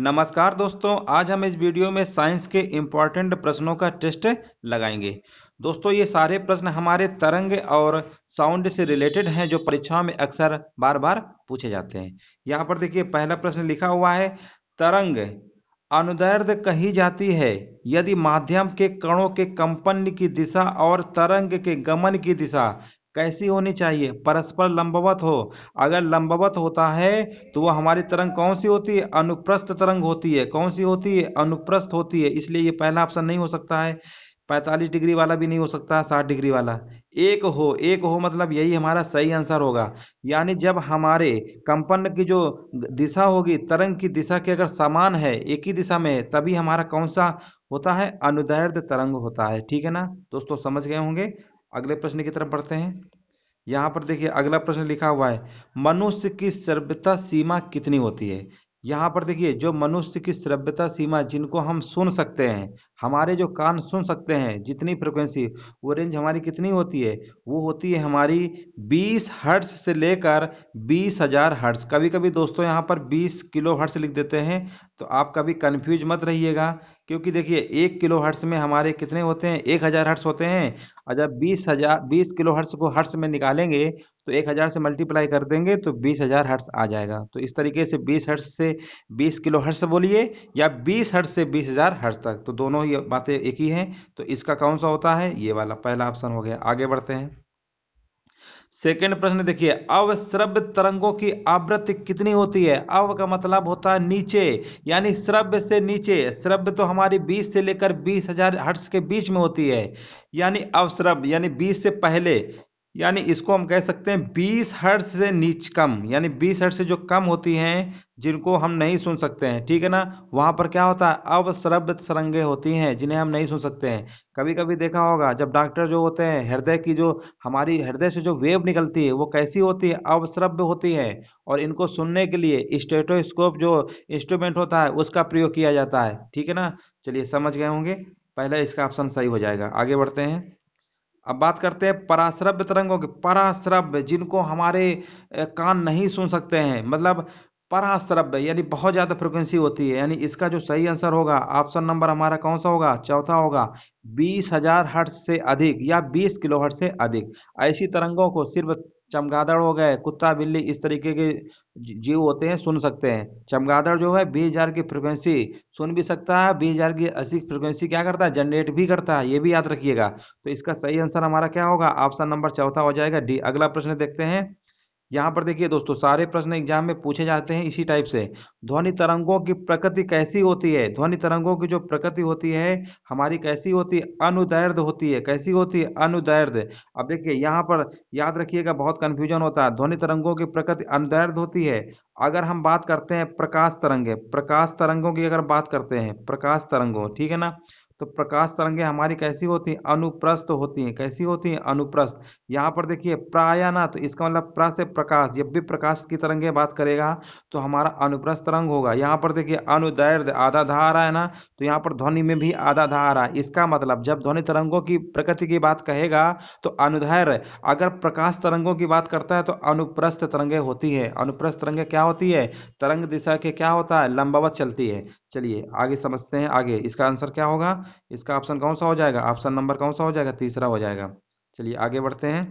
नमस्कार दोस्तों आज हम इस वीडियो में साइंस के इम्पॉर्टेंट प्रश्नों का टेस्ट लगाएंगे दोस्तों ये सारे प्रश्न हमारे तरंग और साउंड से रिलेटेड हैं जो परीक्षाओं में अक्सर बार बार पूछे जाते हैं यहाँ पर देखिए पहला प्रश्न लिखा हुआ है तरंग अनुदर्द कही जाती है यदि माध्यम के कणों के कंपन की दिशा और तरंग के गमन की दिशा कैसी होनी चाहिए परस्पर लंबवत हो अगर लंबवत होता है तो वह हमारी तरंग कौन सी होती है अनुप्रस्थ तरंग होती है कौन सी होती है अनुप्रस्थ होती है इसलिए ये पहला ऑप्शन नहीं हो सकता है पैंतालीस डिग्री वाला भी नहीं हो सकता साठ डिग्री वाला एक हो एक हो मतलब यही हमारा सही आंसर होगा यानी जब हमारे कंपन की जो दिशा होगी तरंग की दिशा के अगर समान है एक ही दिशा में तभी हमारा कौन सा होता है अनुदैर्ध तरंग होता है ठीक है ना दोस्तों समझ गए होंगे अगले प्रश्न की तरफ बढ़ते हैं यहाँ पर देखिए अगला प्रश्न लिखा हुआ है मनुष्य की सर्वता सीमा कितनी होती है यहाँ पर देखिए जो मनुष्य की श्रव्यता सीमा जिनको हम सुन सकते हैं हमारे जो कान सुन सकते हैं जितनी फ्रिक्वेंसी वो रेंज हमारी कितनी होती है वो होती है हमारी 20 हर्ट्स से लेकर बीस हजार हर्ट्स कभी कभी दोस्तों यहाँ पर 20 किलो हर्ट्स लिख देते हैं तो आप कभी कन्फ्यूज मत रहिएगा क्योंकि देखिए एक किलो हर्ट्स में हमारे कितने होते हैं एक हज़ार हर्ट्स होते हैं और जब बीस हज़ार बीस किलो हर्ट्स को हर्ट्स में निकालेंगे तो एक हज़ार से मल्टीप्लाई कर देंगे तो बीस हज़ार हर्ट्स आ जाएगा तो इस तरीके से बीस हर्ट्स से बीस किलो हर्ट्स बोलिए या बीस हर्ट्स से बीस हज़ार हर्ट्स तक तो दोनों ही बातें एक ही हैं तो इसका कौन सा होता है ये वाला पहला ऑप्शन हो गया आगे बढ़ते हैं सेकेंड प्रश्न देखिए अवश्रव्य तरंगों की आवृत्ति कितनी होती है अव का मतलब होता है नीचे यानी श्रव्य से नीचे श्रव्य तो हमारी 20 से लेकर बीस हजार हर्ट्स के बीच में होती है यानी अवश्रव यानी 20 से पहले यानी इसको हम कह सकते हैं 20 हर्ट से नीच कम यानी 20 हर्ट से जो कम होती हैं जिनको हम नहीं सुन सकते हैं ठीक है ना वहाँ पर क्या होता है अवसरभ सरंगे होती हैं जिन्हें हम नहीं सुन सकते हैं कभी कभी देखा होगा जब डॉक्टर जो होते हैं हृदय की जो हमारी हृदय से जो वेव निकलती है वो कैसी होती है अवसरभ होती है और इनको सुनने के लिए स्टेटोस्कोप जो इंस्ट्रूमेंट होता है उसका प्रयोग किया जाता है ठीक है ना चलिए समझ गए होंगे पहले इसका ऑप्शन सही हो जाएगा आगे बढ़ते हैं अब बात करते हैं पराश्रव्य तरंगों के पराश्रव्य जिनको हमारे कान नहीं सुन सकते हैं मतलब पराश्रव्य यानी बहुत ज़्यादा फ्रिक्वेंसी होती है यानी इसका जो सही आंसर होगा ऑप्शन नंबर हमारा कौन सा होगा चौथा होगा बीस हजार हर्ट से अधिक या बीस किलो हर्ट से अधिक ऐसी तरंगों को सिर्फ चमगादड़ हो गए कुत्ता बिल्ली इस तरीके के जीव होते हैं सुन सकते हैं चमगादड़ जो है बीस हज़ार की फ्रिक्वेंसी सुन भी सकता है बीस हज़ार की अस्सी फ्रिक्वेंसी क्या करता है जनरेट भी करता है ये भी याद रखिएगा तो इसका सही आंसर हमारा क्या होगा ऑप्शन नंबर चौथा हो जाएगा डी अगला प्रश्न देखते हैं यहाँ पर देखिए दोस्तों सारे प्रश्न एग्जाम में पूछे जाते हैं इसी टाइप से ध्वनि तरंगों की प्रकृति कैसी होती है ध्वनि तरंगों की जो प्रकृति होती है हमारी कैसी होती है अनुदैर्ध होती है कैसी होती है अनुदैर्ध अब देखिए यहाँ पर याद रखिएगा बहुत कंफ्यूजन होता है ध्वनि तरंगों की प्रकृति अनुदैर्ध होती है अगर हम बात करते हैं प्रकाश तरंगे प्रकाश तरंगों की अगर बात करते हैं प्रकाश तरंगों ठीक है ना तो प्रकाश तरंगे हमारी कैसी होती है अनुप्रस्थ होती हैं कैसी होती हैं अनुप्रस्थ यहाँ पर देखिए प्रायाना तो इसका मतलब प्र से प्रकाश जब भी प्रकाश की तरंगे बात करेगा तो हमारा अनुप्रस्थ तरंग होगा यहाँ पर देखिए अनुदैर्ध आधा धारा है ना तो यहाँ पर ध्वनि में भी आधा धारा है इसका मतलब जब ध्वनि तरंगों की प्रकृति की बात कहेगा तो अनुदैर्य अगर प्रकाश तरंगों की बात करता है तो अनुप्रस्थ तरंगे होती है अनुप्रस्थ तरंगे क्या होती है तरंग दिशा के क्या होता है लंबावत चलती है चलिए आगे समझते हैं आगे इसका आंसर क्या होगा इसका ऑप्शन कौन सा हो जाएगा ऑप्शन नंबर कौन सा हो जाएगा तीसरा हो जाएगा चलिए आगे बढ़ते हैं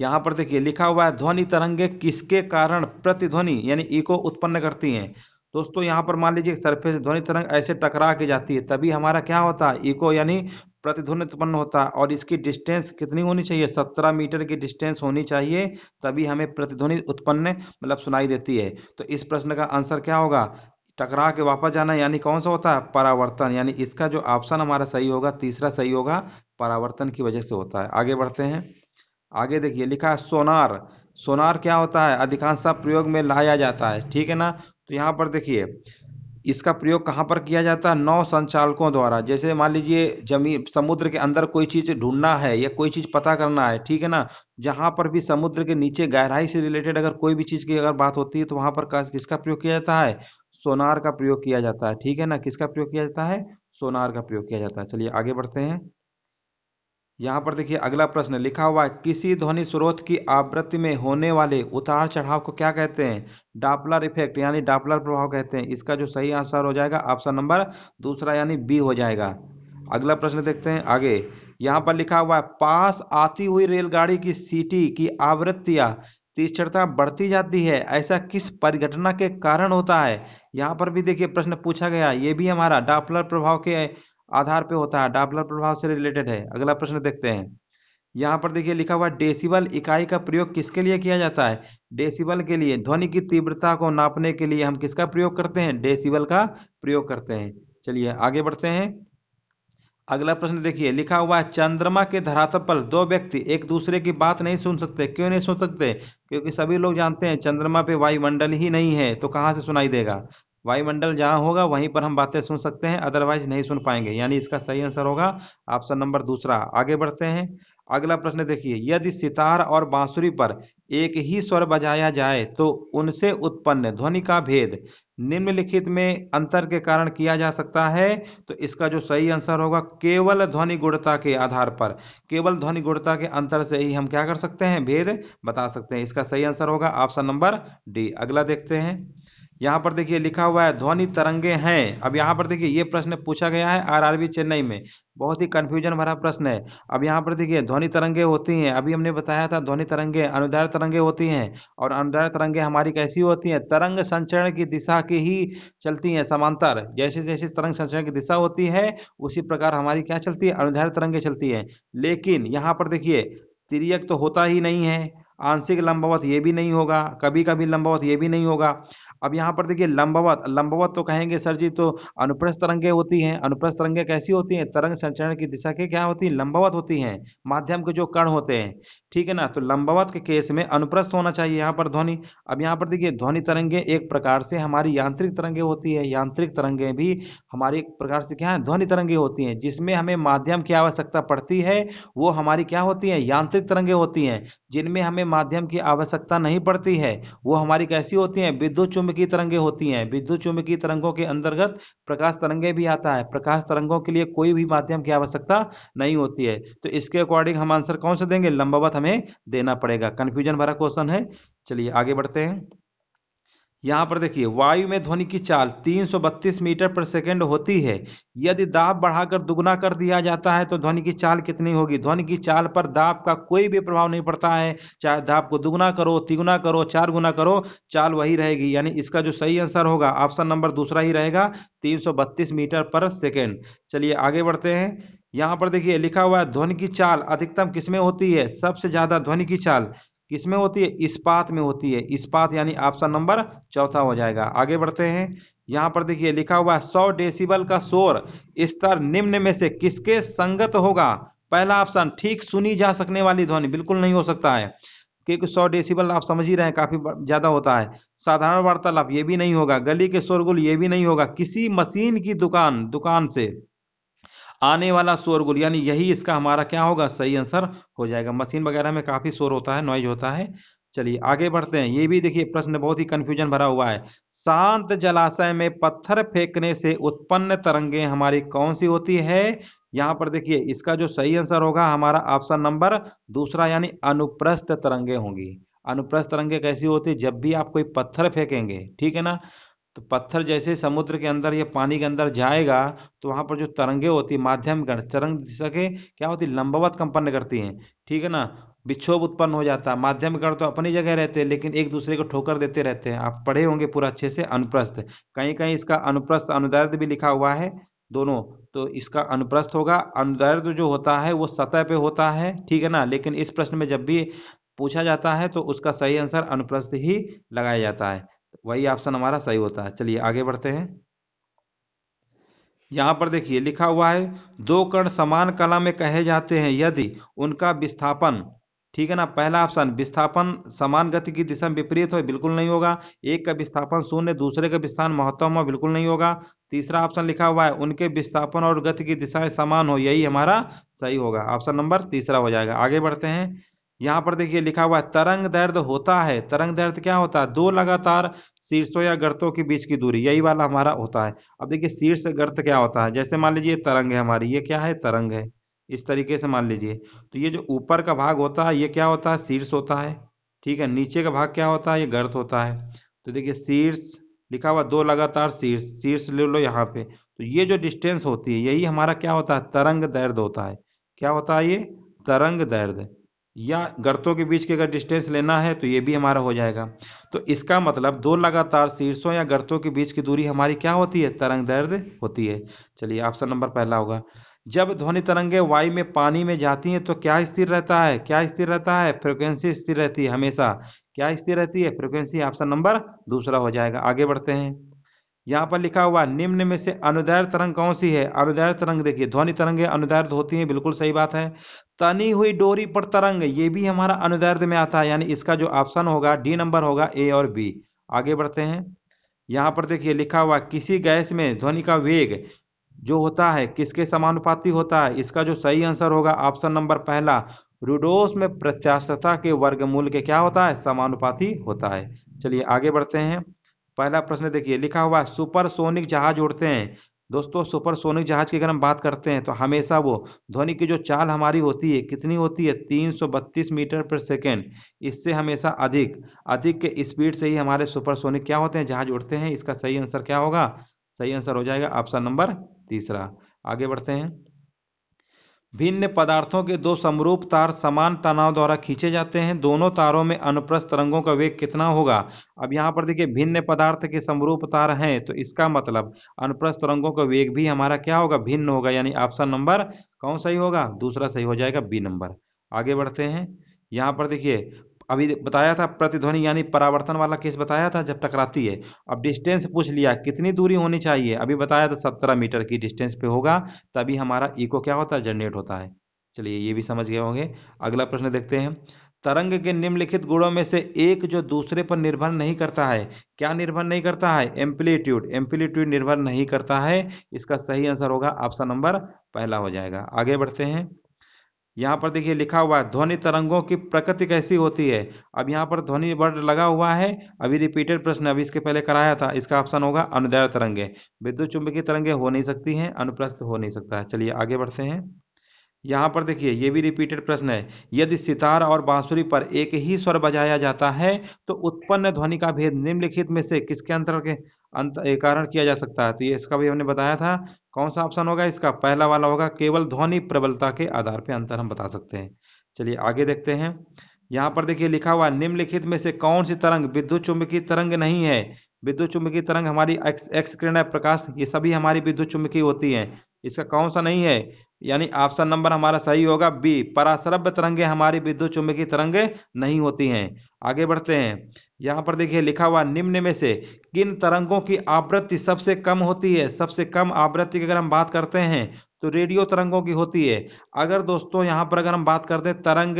यहाँ पर देखिए लिखा हुआ है ध्वनि तरंगे किसके कारण प्रतिध्वनि यानी इको उत्पन्न करती हैं दोस्तों यहाँ पर मान लीजिए सरफेस ध्वनि तरंग ऐसे टकरा के जाती है तभी हमारा क्या होता है इको यानी प्रतिध्वनि उत्पन्न होता है और इसकी डिस्टेंस कितनी होनी चाहिए सत्रह मीटर की डिस्टेंस होनी चाहिए तभी हमें प्रतिध्वनि उत्पन्न मतलब सुनाई देती है तो इस प्रश्न का आंसर क्या होगा टकरा के वापस जाना यानी कौन सा होता है परावर्तन यानी इसका जो ऑप्शन हमारा सही होगा तीसरा सही होगा परावर्तन की वजह से होता है आगे बढ़ते हैं आगे देखिए लिखा है सोनार सोनार क्या होता है अधिकांश प्रयोग में लाया जाता है ठीक है ना तो यहाँ पर देखिए इसका प्रयोग कहाँ पर किया जाता है नौ संचालकों द्वारा जैसे मान लीजिए जमीन समुद्र के अंदर कोई चीज़ ढूंढना है या कोई चीज़ पता करना है ठीक है ना जहाँ पर भी समुद्र के नीचे गहराई से रिलेटेड अगर कोई भी चीज़ की अगर बात होती है तो वहां पर किसका प्रयोग किया जाता है सोनार का प्रयोग किया जाता है ठीक है ना किसका प्रयोग किया जाता है सोनार का प्रयोग किया जाता है चलिए आगे बढ़ते हैं यहाँ पर देखिए अगला प्रश्न लिखा हुआ है किसी ध्वनि स्रोत की आवृत्ति में होने वाले उतार चढ़ाव को क्या कहते हैं डापलर इफेक्ट यानी डापलर प्रभाव कहते हैं इसका जो सही आंसर हो जाएगा ऑप्शन नंबर दूसरा यानी बी हो जाएगा अगला प्रश्न देखते हैं आगे यहाँ पर लिखा हुआ है पास आती हुई रेलगाड़ी की सीटी की आवृत्तियां तीक्षणता बढ़ती जाती है ऐसा किस परिघटना के कारण होता है यहाँ पर भी देखिए प्रश्न पूछा गया ये भी हमारा डापलर प्रभाव के आधार पे होता है डापलर प्रभाव से रिलेटेड है अगला प्रश्न देखते हैं यहाँ पर देखिए लिखा हुआ डेसिबल इकाई का प्रयोग किसके लिए किया जाता है डेसिबल के लिए ध्वनि की तीव्रता को नापने के लिए हम किसका प्रयोग करते हैं डेसिबल का प्रयोग करते हैं चलिए आगे बढ़ते हैं अगला प्रश्न देखिए लिखा हुआ है चंद्रमा के धरातल पर दो व्यक्ति एक दूसरे की बात नहीं सुन सकते क्यों नहीं सुन सकते क्योंकि सभी लोग जानते हैं चंद्रमा पे वायुमंडल ही नहीं है तो कहाँ से सुनाई देगा वायुमंडल जहाँ होगा वहीं पर हम बातें सुन सकते हैं अदरवाइज नहीं सुन पाएंगे यानी इसका सही आंसर होगा ऑप्शन नंबर दूसरा आगे बढ़ते हैं अगला प्रश्न देखिए यदि सितार और बांसुरी पर एक ही स्वर बजाया जाए तो उनसे उत्पन्न ध्वनि का भेद निम्नलिखित में अंतर के कारण किया जा सकता है तो इसका जो सही आंसर होगा केवल ध्वनि गुणता के आधार पर केवल ध्वनि गुणता के अंतर से ही हम क्या कर सकते हैं भेद बता सकते हैं इसका सही आंसर होगा ऑप्शन नंबर डी अगला देखते हैं यहाँ पर देखिए लिखा हुआ है ध्वनि तरंगे हैं अब यहाँ पर देखिए ये प्रश्न पूछा गया है आरआरबी चेन्नई में बहुत ही कंफ्यूजन भरा प्रश्न है अब यहाँ पर देखिए ध्वनि तरंगे होती हैं अभी हमने बताया था ध्वनि तरंगे अनुदार तरंगे होती हैं और अनुदार तरंगे हमारी कैसी होती हैं तरंग संचरण की दिशा की ही चलती हैं समांतर जैसे जैसे तरंग संचरण की दिशा होती है उसी प्रकार हमारी क्या चलती है अनुदार तरंगे चलती है लेकिन यहाँ पर देखिए तिरियक तो होता ही नहीं है आंशिक लंबावत ये भी नहीं होगा कभी कभी लंबावत ये भी नहीं होगा अब यहाँ पर देखिए लंबवत लंबवत तो कहेंगे सर जी तो अनुप्रस्थ तरंगे होती हैं अनुप्रस्थ तरंगे कैसी होती हैं तरंग संचरण की दिशा के क्या होती हैं लंबवत होती हैं माध्यम के जो कण होते हैं ठीक है ना तो लंबवत के केस में अनुप्रस्थ होना चाहिए यहाँ पर ध्वनि अब यहाँ पर देखिए ध्वनि तरंगे एक प्रकार से हमारी यांत्रिक तरंगे होती है यांत्रिक तरंगे भी हमारी एक प्रकार से क्या है ध्वनि तरंगे होती हैं जिसमें हमें माध्यम की आवश्यकता पड़ती है वो हमारी क्या होती है यांत्रिक तरंगे होती हैं जिनमें हमें माध्यम की आवश्यकता नहीं पड़ती है वो हमारी कैसी होती हैं विद्युत चुंबक चुंबकीय तरंगे होती हैं विद्युत चुंबकीय तरंगों के अंतर्गत प्रकाश तरंगे भी आता है प्रकाश तरंगों के लिए कोई भी माध्यम की आवश्यकता नहीं होती है तो इसके अकॉर्डिंग हम आंसर कौन सा देंगे लंबावत हमें देना पड़ेगा कन्फ्यूजन भरा क्वेश्चन है चलिए आगे बढ़ते हैं यहाँ पर देखिए वायु में ध्वनि की चाल 332 मीटर पर सेकेंड होती है यदि दाब बढ़ाकर दुगुना कर दिया जाता है तो ध्वनि की चाल कितनी होगी ध्वनि की चाल पर दाब का कोई भी प्रभाव नहीं पड़ता है चाहे दाब को दुगुना करो तिगुना करो चार गुना करो चाल वही रहेगी यानी इसका जो सही आंसर होगा ऑप्शन नंबर दूसरा ही रहेगा तीन मीटर पर सेकेंड चलिए आगे बढ़ते हैं यहाँ पर देखिए लिखा हुआ है ध्वनि की चाल अधिकतम किसमें होती है सबसे ज्यादा ध्वनि की चाल किसमें होती है इस्पात में होती है इस्पात यानी ऑप्शन नंबर चौथा हो जाएगा आगे बढ़ते हैं यहाँ पर देखिए लिखा हुआ है सौ डेसिबल का शोर स्तर निम्न में से किसके संगत होगा पहला ऑप्शन ठीक सुनी जा सकने वाली ध्वनि बिल्कुल नहीं हो सकता है क्योंकि सौ डेसिबल आप समझ ही रहे हैं काफी ज्यादा होता है साधारण वार्तालाप ये भी नहीं होगा गली के शोरगुल ये भी नहीं होगा किसी मशीन की दुकान दुकान से आने वाला शोरगुल यानी यही इसका हमारा क्या होगा सही आंसर हो जाएगा मशीन वगैरह में काफ़ी शोर होता है नॉइज होता है चलिए आगे बढ़ते हैं ये भी देखिए प्रश्न बहुत ही कंफ्यूजन भरा हुआ है शांत जलाशय में पत्थर फेंकने से उत्पन्न तरंगे हमारी कौन सी होती है यहाँ पर देखिए इसका जो सही आंसर होगा हमारा ऑप्शन नंबर दूसरा यानी अनुप्रस्थ तरंगे होंगी अनुप्रस्थ तरंगे कैसी होती है जब भी आप कोई पत्थर फेंकेंगे ठीक है ना तो पत्थर जैसे समुद्र के अंदर या पानी के अंदर जाएगा तो वहाँ पर जो तरंगे होती है माध्यम गण तरंग सके क्या होती है लंबवत कंपन करती हैं ठीक है ना विक्षोभ उत्पन्न हो जाता है माध्यम गण तो अपनी जगह रहते हैं लेकिन एक दूसरे को ठोकर देते रहते हैं आप पढ़े होंगे पूरा अच्छे से अनुप्रस्थ कहीं कहीं इसका अनुप्रस्थ अनुदैर्ध भी लिखा हुआ है दोनों तो इसका अनुप्रस्थ होगा अनुदैर्ध जो होता है वो सतह पे होता है ठीक है ना लेकिन इस प्रश्न में जब भी पूछा जाता है तो उसका सही आंसर अनुप्रस्थ ही लगाया जाता है वही ऑप्शन हमारा सही होता है चलिए आगे बढ़ते हैं यहाँ पर देखिए लिखा हुआ है दो कण समान कला में कहे जाते हैं यदि उनका विस्थापन ठीक है ना पहला ऑप्शन विस्थापन समान गति की दिशा में विपरीत हो बिल्कुल नहीं होगा एक का विस्थापन शून्य दूसरे का विस्थापन महत्वम बिल्कुल नहीं होगा तीसरा ऑप्शन लिखा हुआ है उनके विस्थापन और गति की दिशाएं समान हो यही हमारा सही होगा ऑप्शन नंबर तीसरा हो जाएगा आगे बढ़ते हैं यहाँ पर देखिए लिखा हुआ है तरंग दर्द होता है तरंग दर्द क्या होता है दो लगातार शीर्षों या गर्तों के बीच की दूरी यही वाला हमारा होता है अब देखिए शीर्ष गर्त क्या होता है जैसे मान लीजिए तरंग है हमारी ये क्या है तरंग है इस तरीके से मान लीजिए तो ये जो ऊपर का भाग होता है ये क्या होता है शीर्ष होता है ठीक है नीचे का भाग क्या होता है ये गर्त होता है तो देखिए शीर्ष लिखा हुआ दो लगातार शीर्ष शीर्ष ले लो यहाँ पे तो ये जो डिस्टेंस होती है यही हमारा क्या होता है तरंग दर्द होता है क्या होता है ये तरंग दर्द या गर्तों के बीच के अगर डिस्टेंस लेना है तो ये भी हमारा हो जाएगा तो इसका मतलब दो लगातार शीर्षों या गर्तों के बीच की दूरी हमारी क्या होती है तरंग दर्द होती है चलिए ऑप्शन नंबर पहला होगा जब ध्वनि तरंगे वायु में पानी में जाती हैं तो क्या स्थिर रहता है क्या स्थिर रहता है फ्रिक्वेंसी स्थिर रहती है हमेशा क्या स्थिर रहती है फ्रिक्वेंसी ऑप्शन नंबर दूसरा हो जाएगा आगे बढ़ते हैं यहाँ पर लिखा हुआ निम्न में से अनुदैर तरंग कौन सी है अनुदैर तरंग देखिए ध्वनि तरंगें अनुदैर होती हैं बिल्कुल सही बात है तनी हुई डोरी पर तरंग ये भी हमारा अनुदैर्ध में आता है यानी इसका जो ऑप्शन होगा डी नंबर होगा ए और बी आगे बढ़ते हैं यहाँ पर देखिए लिखा हुआ किसी गैस में ध्वनि का वेग जो होता है किसके समानुपाती होता है इसका जो सही आंसर होगा ऑप्शन नंबर पहला रूडोस में प्रत्याशता के वर्गमूल के क्या होता है समानुपाती होता है चलिए आगे बढ़ते हैं पहला प्रश्न देखिए लिखा हुआ सुपरसोनिक जहाज उड़ते हैं दोस्तों सुपरसोनिक जहाज की अगर हम बात करते हैं तो हमेशा वो ध्वनि की जो चाल हमारी होती है कितनी होती है 332 मीटर पर सेकेंड इससे हमेशा अधिक अधिक के स्पीड से ही हमारे सुपरसोनिक क्या होते हैं जहाज उड़ते हैं इसका सही आंसर क्या होगा सही आंसर हो जाएगा ऑप्शन नंबर तीसरा आगे बढ़ते हैं भिन्न पदार्थों के दो समरूप तार समान तनाव द्वारा खींचे जाते हैं दोनों तारों में अनुप्रस्थ तरंगों का वेग कितना होगा अब यहाँ पर देखिए भिन्न पदार्थ के समरूप तार हैं तो इसका मतलब अनुप्रस्थ तरंगों का वेग भी हमारा क्या होगा भिन्न होगा यानी ऑप्शन नंबर कौन सही होगा दूसरा सही हो जाएगा बी नंबर आगे बढ़ते हैं यहाँ पर देखिए अभी बताया था प्रतिध्वनि यानी परावर्तन वाला केस बताया था जब टकराती है अब डिस्टेंस पूछ लिया कितनी दूरी होनी चाहिए अभी बताया था सत्रह मीटर की डिस्टेंस पे होगा तभी हमारा इको क्या होता है जनरेट होता है चलिए ये भी समझ गए होंगे अगला प्रश्न देखते हैं तरंग के निम्नलिखित गुणों में से एक जो दूसरे पर निर्भर नहीं करता है क्या निर्भर नहीं करता है एम्पलीट्यूड एम्पलीट्यूड निर्भर नहीं करता है इसका सही आंसर होगा ऑप्शन नंबर पहला हो जाएगा आगे बढ़ते हैं यहाँ पर देखिए लिखा हुआ है ध्वनि तरंगों की प्रकृति कैसी होती है अब यहाँ पर ध्वनि वर्ड लगा हुआ है अभी रिपीटेड प्रश्न अभी इसके पहले कराया था इसका ऑप्शन होगा अनुदैर तरंगे विद्युत चुंबकीय तरंगे हो नहीं सकती हैं अनुप्रस्थ हो नहीं सकता है चलिए आगे बढ़ते हैं यहाँ पर देखिए ये भी रिपीटेड प्रश्न है यदि सितार और बांसुरी पर एक ही स्वर बजाया जाता है तो उत्पन्न ध्वनि का भेद निम्नलिखित में से किसके अंतर के अंत कारण किया जा सकता है तो ये इसका भी हमने बताया था कौन सा ऑप्शन होगा इसका पहला वाला होगा केवल ध्वनि प्रबलता के आधार पर अंतर हम बता सकते हैं चलिए आगे देखते हैं यहाँ पर देखिए लिखा हुआ निम्नलिखित में से कौन सी तरंग विद्युत चुंबकीय तरंग नहीं है विद्युत चुंबकीय तरंग हमारी एक्स एक्स किरण प्रकाश ये सभी हमारी विद्युत चुंबकीय होती है इसका कौन सा नहीं है यानी ऑप्शन नंबर हमारा सही होगा बी पराश्रव्य तरंगे हमारी विद्युत चुंबकीय तरंगे नहीं होती हैं आगे बढ़ते हैं यहाँ पर देखिए लिखा हुआ निम्न में से किन तरंगों की आवृत्ति सबसे कम होती है सबसे कम आवृत्ति की अगर हम बात करते हैं तो रेडियो तरंगों की होती है अगर दोस्तों यहाँ पर अगर हम बात करते हैं तरंग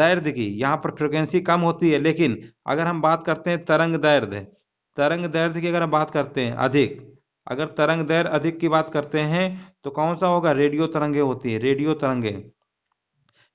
दैर्ध की यहाँ पर फ्रिक्वेंसी कम होती है लेकिन अगर हम बात करते हैं तरंग दैर्ध तरंग दैर्ध की अगर हम बात करते हैं अधिक अगर तरंग दैर अधिक की बात करते हैं तो कौन सा होगा रेडियो तरंगे होती है रेडियो तरंगे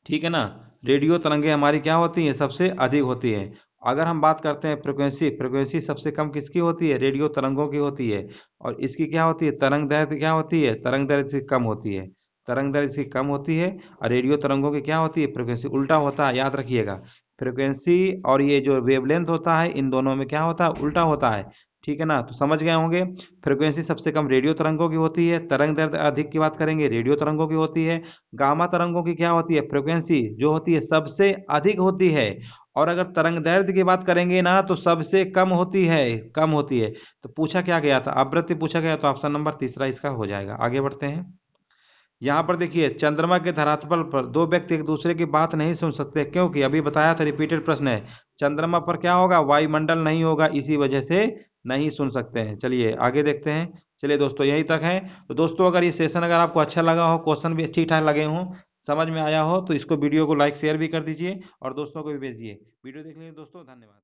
ठीक है ना रेडियो तरंगे हमारी क्या होती है सबसे अधिक होती है अगर हम बात करते हैं फ्रिक्वेंसी फ्रिक्वेंसी सबसे कम किसकी होती है रेडियो तरंगों की होती है और इसकी क्या होती है तरंग दर्द क्या होती है तरंग दर्द से कम होती है तरंग दर्द इसकी कम होती है और रेडियो तरंगों की क्या होती है फ्रिक्वेंसी उल्टा होता है याद रखिएगा फ्रिक्वेंसी और ये जो वेवलेंथ होता है इन दोनों में क्या होता है उल्टा होता है ठीक है ना तो समझ गए होंगे फ्रिक्वेंसी सबसे कम रेडियो तरंगों की होती है तरंग दर्द अधिक की बात करेंगे रेडियो तरंगों की होती है गामा तरंगों की क्या होती है फ्रिक्वेंसी जो होती है सबसे अधिक होती है और अगर तरंग दर्द की बात करेंगे ना तो सबसे कम होती है कम होती है तो पूछा क्या गया था आवृत्ति पूछा गया तो ऑप्शन नंबर तीसरा इसका हो जाएगा आगे बढ़ते हैं यहाँ पर देखिए चंद्रमा के धरातल पर दो व्यक्ति एक दूसरे की बात नहीं सुन सकते क्योंकि अभी बताया था रिपीटेड प्रश्न है चंद्रमा पर क्या होगा वायुमंडल नहीं होगा इसी वजह से नहीं सुन सकते हैं चलिए आगे देखते हैं चलिए दोस्तों यहीं तक है तो दोस्तों अगर ये सेशन अगर आपको अच्छा लगा हो क्वेश्चन भी ठीक ठाक लगे हों समझ में आया हो तो इसको वीडियो को लाइक शेयर भी कर दीजिए और दोस्तों को भी भेजिए वीडियो देखने के दोस्तों धन्यवाद